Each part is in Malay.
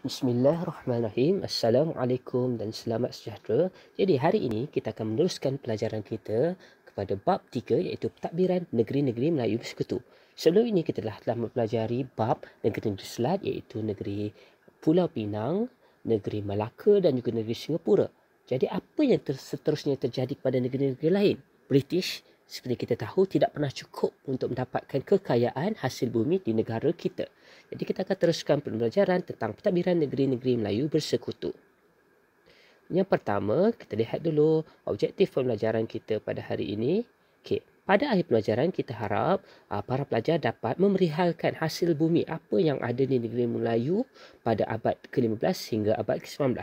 Bismillahirrahmanirrahim. Assalamualaikum dan selamat sejahtera. Jadi hari ini kita akan meneruskan pelajaran kita kepada bab 3 iaitu pentadbiran negeri-negeri Melayu Bersekutu. Sebelum ini kita telah telah mempelajari bab negeri-negeri Selat iaitu negeri Pulau Pinang, negeri Melaka dan juga negeri Singapura. Jadi apa yang seterusnya terjadi kepada negeri-negeri lain? British, seperti kita tahu tidak pernah cukup untuk mendapatkan kekayaan hasil bumi di negara kita. Jadi kita akan teruskan pembelajaran tentang pentadbiran negeri-negeri Melayu bersekutu. Yang pertama, kita lihat dulu objektif pembelajaran kita pada hari ini. Okey. Pada akhir pelajaran kita harap uh, para pelajar dapat memerihalkan hasil bumi apa yang ada di negeri Melayu pada abad ke-15 hingga abad ke-19.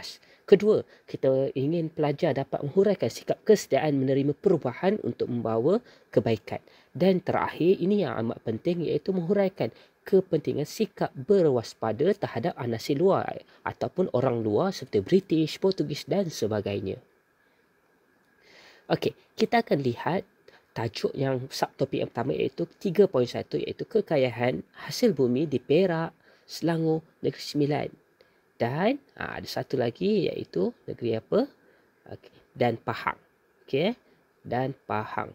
Kedua, kita ingin pelajar dapat menghuraikan sikap kesediaan menerima perubahan untuk membawa kebaikan. Dan terakhir, ini yang amat penting iaitu menghuraikan kepentingan sikap berwaspada terhadap anasi luar eh, ataupun orang luar seperti British, Portugis dan sebagainya. Okey, kita akan lihat tajuk yang subtopik yang pertama iaitu 3.1 iaitu kekayaan hasil bumi di Perak, Selangor, Negeri Sembilan. Dan ha, ada satu lagi iaitu negeri apa? Okay. Dan Pahang. okay eh? Dan Pahang.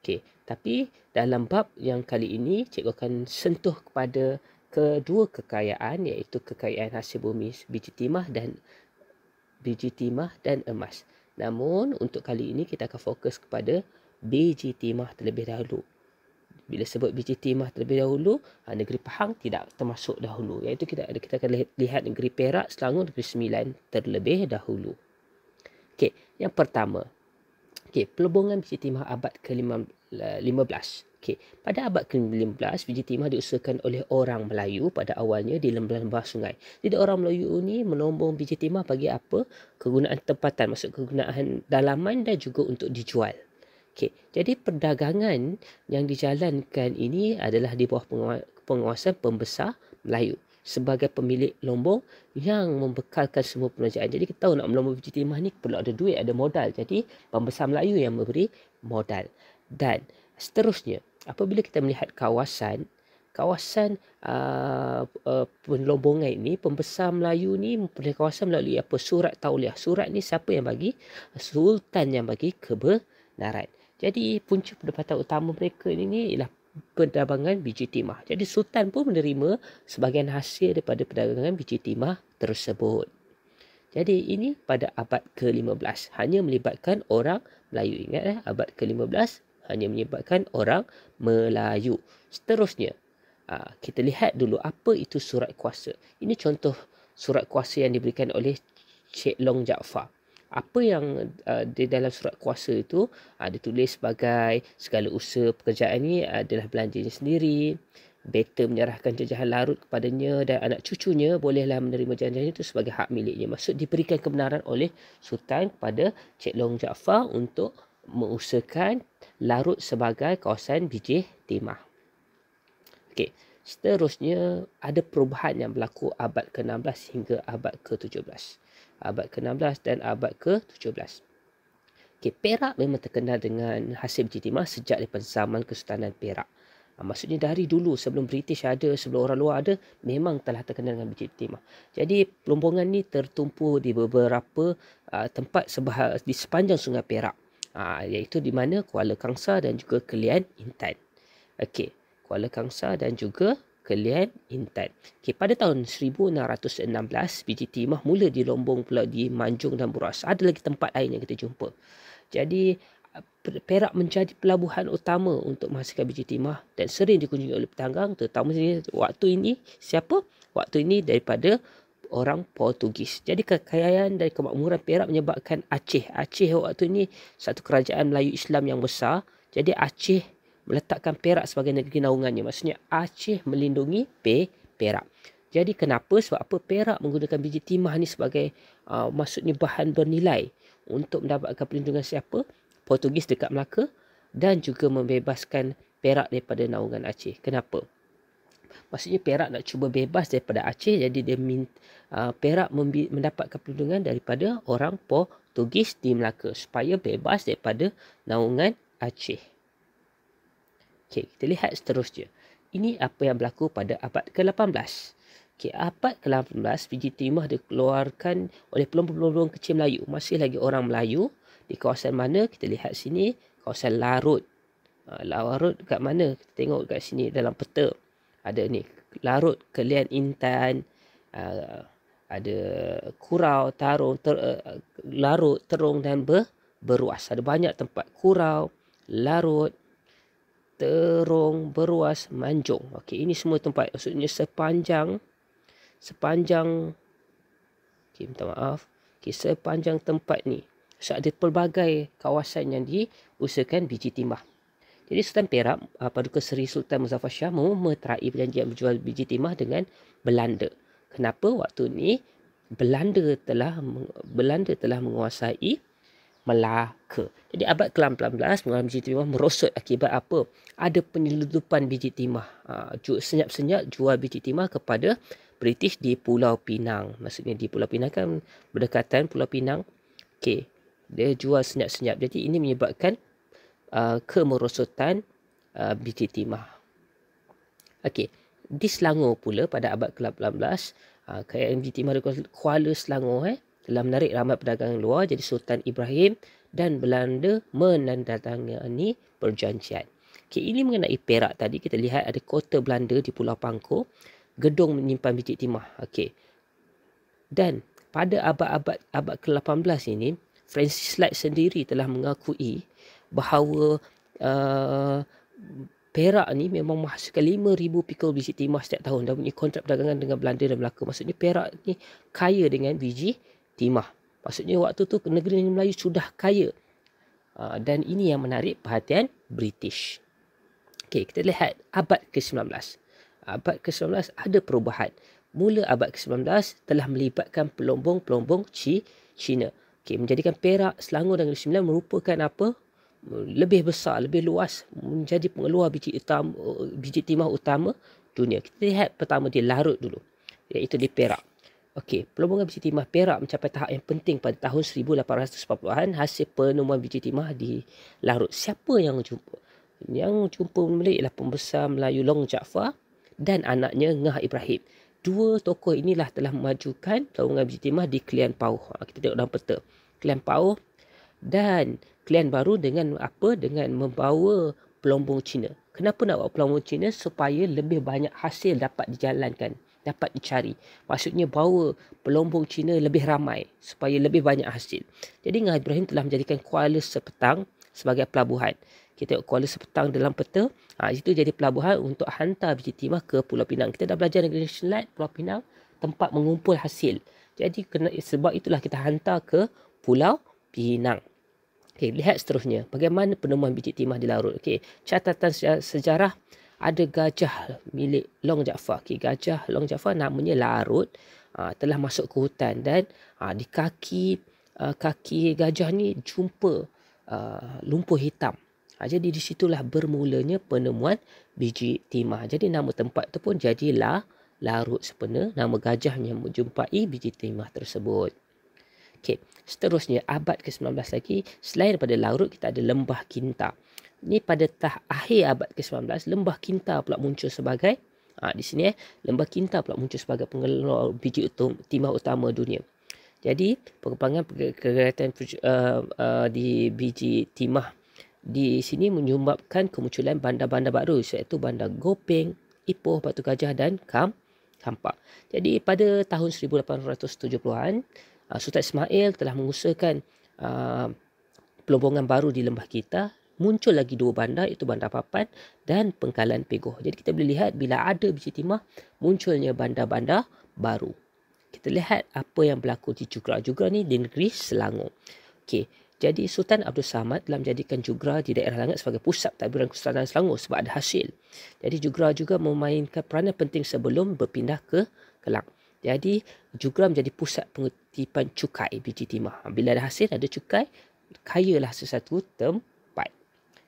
okay. Tapi dalam bab yang kali ini, cikgu akan sentuh kepada kedua kekayaan iaitu kekayaan hasil bumi biji timah dan biji timah dan emas. Namun untuk kali ini kita akan fokus kepada biji timah terlebih dahulu. Bila sebut biji timah terlebih dahulu, ha, negeri Pahang tidak termasuk dahulu. Iaitu kita kita akan lihat negeri Perak, Selangor, negeri Sembilan terlebih dahulu. Okey, yang pertama. Okey, pelbagai biji timah abad ke-15. Okey, pada abad ke-15, biji timah diusahakan oleh orang Melayu pada awalnya di lembah-lembah sungai. Jadi orang Melayu ini melombong biji timah bagi apa? Kegunaan tempatan, maksud kegunaan dalaman dan juga untuk dijual. Okay. Jadi perdagangan yang dijalankan ini adalah di bawah penguasaan pembesar Melayu sebagai pemilik lombong yang membekalkan semua pelajaran. Jadi kita tahu nak melombong biji timah ni perlu ada duit, ada modal. Jadi pembesar Melayu yang memberi modal. Dan seterusnya, apabila kita melihat kawasan kawasan uh, uh, penlombongan ini pembesar Melayu ni mempunyai kawasan melalui apa surat tauliah surat ni siapa yang bagi sultan yang bagi kebenaran jadi punca pendapatan utama mereka ini, ialah perdagangan biji timah. Jadi sultan pun menerima sebahagian hasil daripada perdagangan biji timah tersebut. Jadi ini pada abad ke-15 hanya melibatkan orang Melayu. Ingat eh abad ke-15 hanya menyebabkan orang Melayu. Seterusnya, ha, kita lihat dulu apa itu surat kuasa. Ini contoh surat kuasa yang diberikan oleh Cik Long Jaafar apa yang uh, di dalam surat kuasa itu uh, ditulis sebagai segala usaha pekerjaan ini adalah belanjanya sendiri. Beta menyerahkan jajahan larut kepadanya dan anak cucunya bolehlah menerima jajahan itu sebagai hak miliknya. Maksud diberikan kebenaran oleh Sultan kepada Cik Long Jaafar untuk mengusahakan larut sebagai kawasan biji timah. Okey. Seterusnya, ada perubahan yang berlaku abad ke-16 hingga abad ke-17 abad ke-16 dan abad ke-17. Okay, Perak memang terkenal dengan hasil biji timah sejak daripada zaman Kesultanan Perak. Ah, maksudnya dari dulu sebelum British ada, sebelum orang luar ada, memang telah terkenal dengan biji timah. Jadi pelombongan ni tertumpu di beberapa uh, tempat sebahal, di sepanjang sungai Perak. Uh, iaitu di mana Kuala Kangsar dan juga Kelian Intan. Okey, Kuala Kangsar dan juga perkalian Intan. Okay, pada tahun 1616, biji timah mula dilombong pula di Manjung dan Buras. Ada lagi tempat lain yang kita jumpa. Jadi, Perak menjadi pelabuhan utama untuk menghasilkan biji timah dan sering dikunjungi oleh petanggang terutama sini waktu ini siapa waktu ini daripada orang Portugis. Jadi kekayaan dari kemakmuran Perak menyebabkan Aceh. Aceh waktu ini satu kerajaan Melayu Islam yang besar. Jadi Aceh meletakkan Perak sebagai negeri naungannya. Maksudnya Aceh melindungi Pe Perak. Jadi kenapa? Sebab apa Perak menggunakan biji timah ni sebagai uh, maksudnya bahan bernilai untuk mendapatkan perlindungan siapa? Portugis dekat Melaka dan juga membebaskan Perak daripada naungan Aceh. Kenapa? Maksudnya Perak nak cuba bebas daripada Aceh jadi dia minta, uh, Perak mendapat mendapatkan perlindungan daripada orang Portugis di Melaka supaya bebas daripada naungan Aceh. Okey, kita lihat seterusnya. Ini apa yang berlaku pada abad ke-18. Okey, abad ke-18 biji timah dikeluarkan oleh pelumpur-pelumpur kecil Melayu. Masih lagi orang Melayu di kawasan mana? Kita lihat sini, kawasan Larut. Ha, Larut dekat mana? Kita tengok dekat sini dalam peta. Ada ni, Larut, Kelian Intan, uh, ada Kurau, Tarung, ter, uh, Larut, Terung dan Ber, Beruas. Ada banyak tempat Kurau, Larut, Terong, beruas, manjung. Okey, ini semua tempat. Maksudnya sepanjang sepanjang okey, minta maaf. Okey, sepanjang tempat ni. So, ada pelbagai kawasan yang diusahakan biji timah. Jadi Sultan Perak, ah, Paduka Seri Sultan Muzaffar Shah memeterai perjanjian menjual biji timah dengan Belanda. Kenapa waktu ni Belanda telah Belanda telah menguasai Melaka. Jadi abad ke-18 pengalaman biji timah merosot akibat apa? Ada penyeludupan biji timah. Uh, senyap-senyap jual biji timah kepada British di Pulau Pinang. Maksudnya di Pulau Pinang kan berdekatan Pulau Pinang. Okey. Dia jual senyap-senyap. Jadi ini menyebabkan uh, kemerosotan uh, biji timah. Okey. Di Selangor pula pada abad ke-18, uh, KMG Timah Kuala Selangor eh, telah menarik ramai pedagang luar jadi Sultan Ibrahim dan Belanda menandatangani perjanjian. Okay, ini mengenai Perak tadi kita lihat ada kota Belanda di Pulau Pangko, gedung menyimpan biji timah. Okay, Dan pada abad-abad abad ke-18 ini, Francis Light sendiri telah mengakui bahawa uh, Perak ni memang menghasilkan 5,000 pikul biji timah setiap tahun. Dan punya kontrak perdagangan dengan Belanda dan Melaka. Maksudnya Perak ni kaya dengan biji timah. Maksudnya waktu tu negeri Melayu sudah kaya. Ah, dan ini yang menarik perhatian British. Okay, kita lihat abad ke-19. Abad ke-19 ada perubahan. Mula abad ke-19 telah melibatkan pelombong-pelombong Cina. Okay, menjadikan Perak, Selangor dan Negeri Sembilan merupakan apa? Lebih besar, lebih luas menjadi pengeluar biji, utama, biji timah utama dunia. Kita lihat pertama dia Larut dulu iaitu di Perak. Okey, pelbagai biji timah Perak mencapai tahap yang penting pada tahun 1840-an hasil penemuan biji timah di larut. Siapa yang jumpa? Yang jumpa mula ialah pembesar Melayu Long Jaafar dan anaknya Ngah Ibrahim. Dua tokoh inilah telah memajukan pelbagai biji timah di Klian Pauh. Ha, kita tengok dalam peta. Klian Pauh dan Klian baru dengan apa dengan membawa pelombong Cina. Kenapa nak bawa pelombong Cina supaya lebih banyak hasil dapat dijalankan dapat dicari. Maksudnya bawa pelombong Cina lebih ramai supaya lebih banyak hasil. Jadi Ngah Ibrahim telah menjadikan Kuala Sepetang sebagai pelabuhan. Kita tengok Kuala Sepetang dalam peta, ha, itu jadi pelabuhan untuk hantar biji timah ke Pulau Pinang. Kita dah belajar negeri Shenlat, Pulau Pinang tempat mengumpul hasil. Jadi kena, sebab itulah kita hantar ke Pulau Pinang. Okay, lihat seterusnya bagaimana penemuan biji timah di larut. Okay, catatan sejarah ada gajah milik Long Jaffa. Okay, gajah Long Jaffa namanya Larut uh, telah masuk ke hutan dan uh, di kaki uh, kaki gajah ni jumpa uh, lumpur hitam. Uh, jadi di situlah bermulanya penemuan biji timah. Jadi nama tempat tu pun jadilah Larut sepena nama gajah yang menjumpai biji timah tersebut. Okay, seterusnya abad ke-19 lagi selain daripada larut kita ada lembah kinta. Ni pada tah akhir abad ke-19 lembah kinta pula muncul sebagai ha, di sini eh lembah kinta pula muncul sebagai pengelola biji utum, timah utama dunia. Jadi perkembangan kegiatan uh, eh, uh, eh, di biji timah di sini menyumbabkan kemunculan bandar-bandar baru iaitu bandar Gopeng, Ipoh, Batu Gajah dan Kam Kampak. Jadi pada tahun 1870-an eh, Sultan Ismail telah mengusahakan uh, pelobongan baru di lembah kita muncul lagi dua bandar iaitu bandar papan dan pengkalan pegoh. Jadi kita boleh lihat bila ada biji timah munculnya bandar-bandar baru. Kita lihat apa yang berlaku di Jugra Jugra ni di negeri Selangor. Okey, jadi Sultan Abdul Samad telah menjadikan Jugra di daerah Langat sebagai pusat tadbiran Kesultanan Selangor sebab ada hasil. Jadi Jugra juga memainkan peranan penting sebelum berpindah ke Kelang. Jadi Jugra menjadi pusat pengutipan cukai biji timah. Bila ada hasil ada cukai, kayalah sesuatu tempat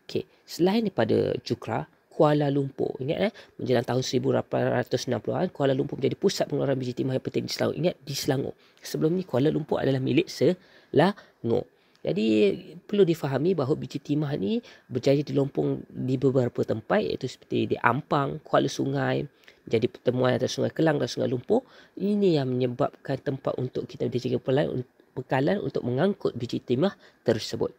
Okey, selain daripada Jukra, Kuala Lumpur. Ingat eh, menjelang tahun 1860-an, Kuala Lumpur menjadi pusat pengeluaran biji timah yang penting di Selangor. Ingat di Selangor. Sebelum ni Kuala Lumpur adalah milik Selangor. Jadi perlu difahami bahawa biji timah ni berjaya di Lumpur di beberapa tempat iaitu seperti di Ampang, Kuala Sungai, jadi pertemuan antara Sungai Kelang dan Sungai Lumpur. Ini yang menyebabkan tempat untuk kita berjaya pelan bekalan untuk mengangkut biji timah tersebut.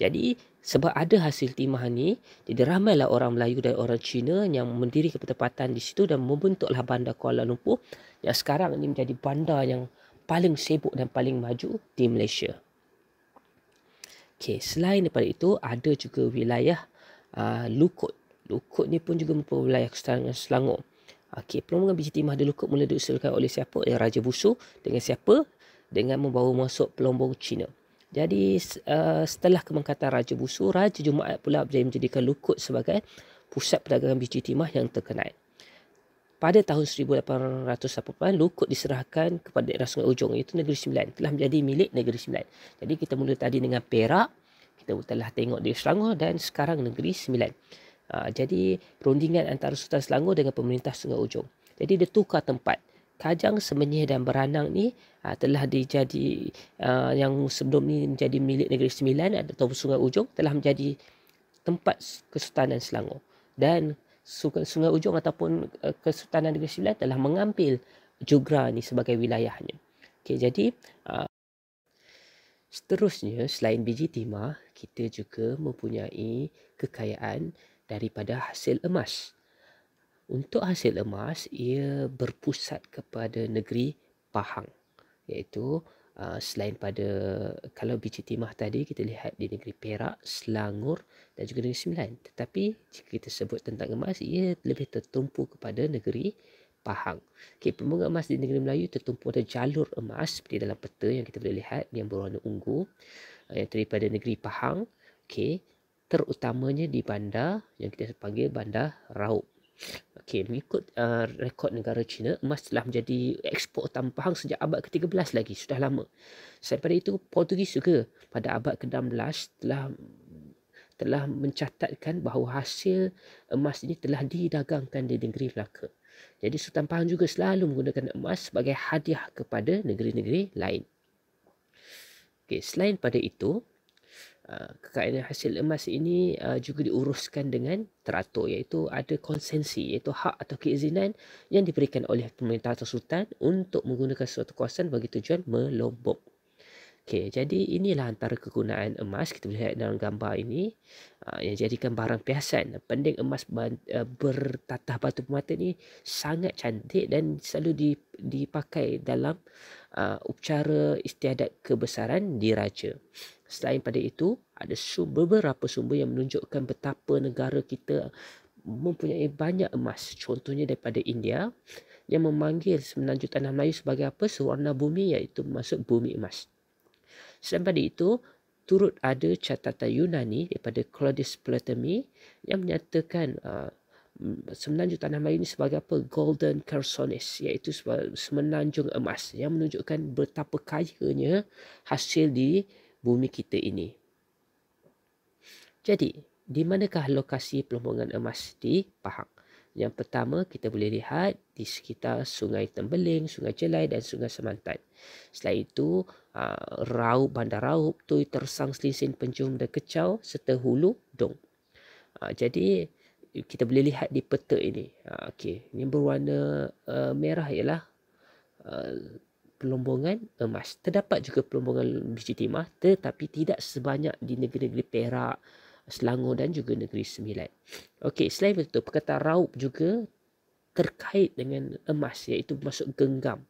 Jadi sebab ada hasil timah ni, jadi ramailah orang Melayu dan orang Cina yang mendirikan pertempatan di situ dan membentuklah bandar Kuala Lumpur yang sekarang ini menjadi bandar yang paling sibuk dan paling maju di Malaysia. Okay, selain daripada itu ada juga wilayah uh, Lukut. Lukut ni pun juga merupakan wilayah Kesultanan Selangor. Okey, perlombaan biji timah di Lukut mula diusulkan oleh siapa? Oleh Raja Busu dengan siapa? Dengan membawa masuk pelombong Cina. Jadi uh, setelah kemengkatan Raja Busu, Raja Jumaat pula berjaya menjadikan Lukut sebagai pusat perdagangan biji timah yang terkenal. Pada tahun 1888, Lukut diserahkan kepada daerah Sungai Ujung, iaitu Negeri Sembilan. Telah menjadi milik Negeri Sembilan. Jadi kita mula tadi dengan Perak, kita telah tengok di Selangor dan sekarang Negeri Sembilan. Uh, jadi perundingan antara Sultan Selangor dengan pemerintah Sungai Ujung. Jadi dia tukar tempat. Kajang Semenyih dan Beranang ni uh, telah dijadi uh, yang sebelum ni menjadi milik Negeri Sembilan atau Sungai Ujong telah menjadi tempat Kesultanan Selangor dan Sungai Ujong ataupun uh, Kesultanan Negeri Sembilan telah mengambil Jugra ni sebagai wilayahnya. Okey jadi uh, seterusnya selain biji timah kita juga mempunyai kekayaan daripada hasil emas. Untuk hasil emas, ia berpusat kepada negeri Pahang. Iaitu uh, selain pada kalau biji timah tadi kita lihat di negeri Perak, Selangor dan juga negeri Sembilan. Tetapi jika kita sebut tentang emas, ia lebih tertumpu kepada negeri Pahang. Okay, pembangunan emas di negeri Melayu tertumpu pada jalur emas di dalam peta yang kita boleh lihat yang berwarna ungu uh, yang daripada negeri Pahang. Okay, terutamanya di bandar yang kita panggil bandar Raub. Okey, mengikut uh, rekod negara China, emas telah menjadi ekspor utama Pahang sejak abad ke-13 lagi, sudah lama. Selain itu, Portugis juga pada abad ke-16 telah telah mencatatkan bahawa hasil emas ini telah didagangkan di negeri Melaka. Jadi Sultan Pahang juga selalu menggunakan emas sebagai hadiah kepada negeri-negeri lain. Okey, selain pada itu, Uh, kekayaan hasil emas ini uh, juga diuruskan dengan teratur iaitu ada konsensi iaitu hak atau keizinan yang diberikan oleh pemerintah atau sultan untuk menggunakan suatu kawasan bagi tujuan melombok. Okey, jadi inilah antara kegunaan emas kita boleh lihat dalam gambar ini uh, yang jadikan barang perhiasan. Pending emas uh, bertatah batu permata ini sangat cantik dan selalu dipakai dalam uh, upacara istiadat kebesaran diraja. Selain pada itu, ada beberapa sumber yang menunjukkan betapa negara kita mempunyai banyak emas. Contohnya daripada India yang memanggil semenanjung tanah Melayu sebagai apa? Sewarna bumi iaitu maksud bumi emas. Selain pada itu, turut ada catatan Yunani daripada Claudius Ptolemy yang menyatakan uh, semenanjung tanah Melayu ini sebagai apa? Golden Chersonis iaitu semenanjung emas yang menunjukkan betapa kayanya hasil di bumi kita ini. Jadi, di manakah lokasi pelombongan emas di Pahang? Yang pertama, kita boleh lihat di sekitar Sungai Tembeling, Sungai Celai dan Sungai Semantan. Selain itu, uh, Bandar Raub, tu Tersang, Selisin, Penjung dan Kecau serta Hulu, Dong. Ah, jadi, kita boleh lihat di peta ini. Ah, okay. Ini berwarna uh, merah ialah uh, pelombongan emas. Terdapat juga pelombongan biji timah tetapi tidak sebanyak di negeri-negeri Perak, Selangor dan juga negeri Sembilan. Okey, selain itu perkataan raup juga terkait dengan emas iaitu masuk genggam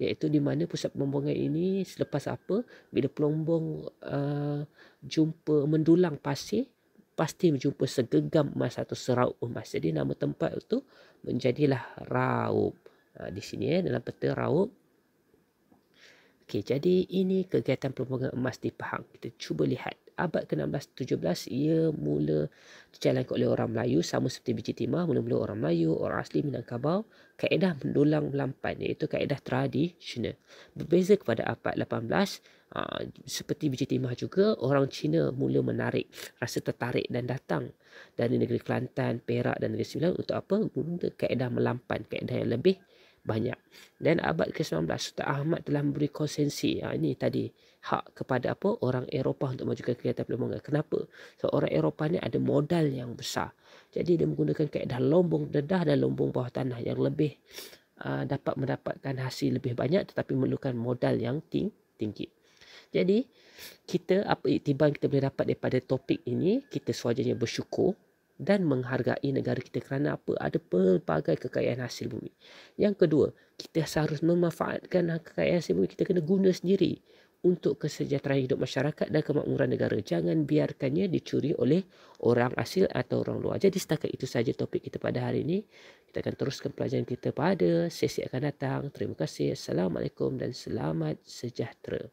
iaitu di mana pusat pelombongan ini selepas apa bila pelombong uh, jumpa mendulang pasir pasti menjumpa segenggam emas atau seraup emas. Jadi nama tempat itu menjadilah raup. Uh, di sini eh, dalam peta raup Okey, jadi ini kegiatan pemegang emas di Pahang. Kita cuba lihat. Abad ke-16-17, ia mula dijalankan oleh orang Melayu sama seperti biji timah. Mula-mula orang Melayu, orang asli Minangkabau. Kaedah mendulang melampan iaitu kaedah tradisional. Berbeza kepada abad 18, ah, seperti biji timah juga, orang Cina mula menarik rasa tertarik dan datang dari negeri Kelantan, Perak dan negeri Sembilan untuk apa? Untuk kaedah melampan, kaedah yang lebih banyak. Dan abad ke-19, Sultan Ahmad telah memberi konsensi. Ha, ini tadi hak kepada apa orang Eropah untuk majukan kereta perlembagaan. Kenapa? Sebab so, orang Eropah ni ada modal yang besar. Jadi dia menggunakan kaedah lombong dedah dan lombong bawah tanah yang lebih uh, dapat mendapatkan hasil lebih banyak tetapi memerlukan modal yang ting tinggi. Jadi kita apa iktibar kita boleh dapat daripada topik ini kita sewajarnya bersyukur dan menghargai negara kita kerana apa? Ada pelbagai kekayaan hasil bumi. Yang kedua, kita seharusnya memanfaatkan kekayaan hasil bumi. Kita kena guna sendiri untuk kesejahteraan hidup masyarakat dan kemakmuran negara. Jangan biarkannya dicuri oleh orang asil atau orang luar. Jadi setakat itu saja topik kita pada hari ini. Kita akan teruskan pelajaran kita pada sesi akan datang. Terima kasih. Assalamualaikum dan selamat sejahtera.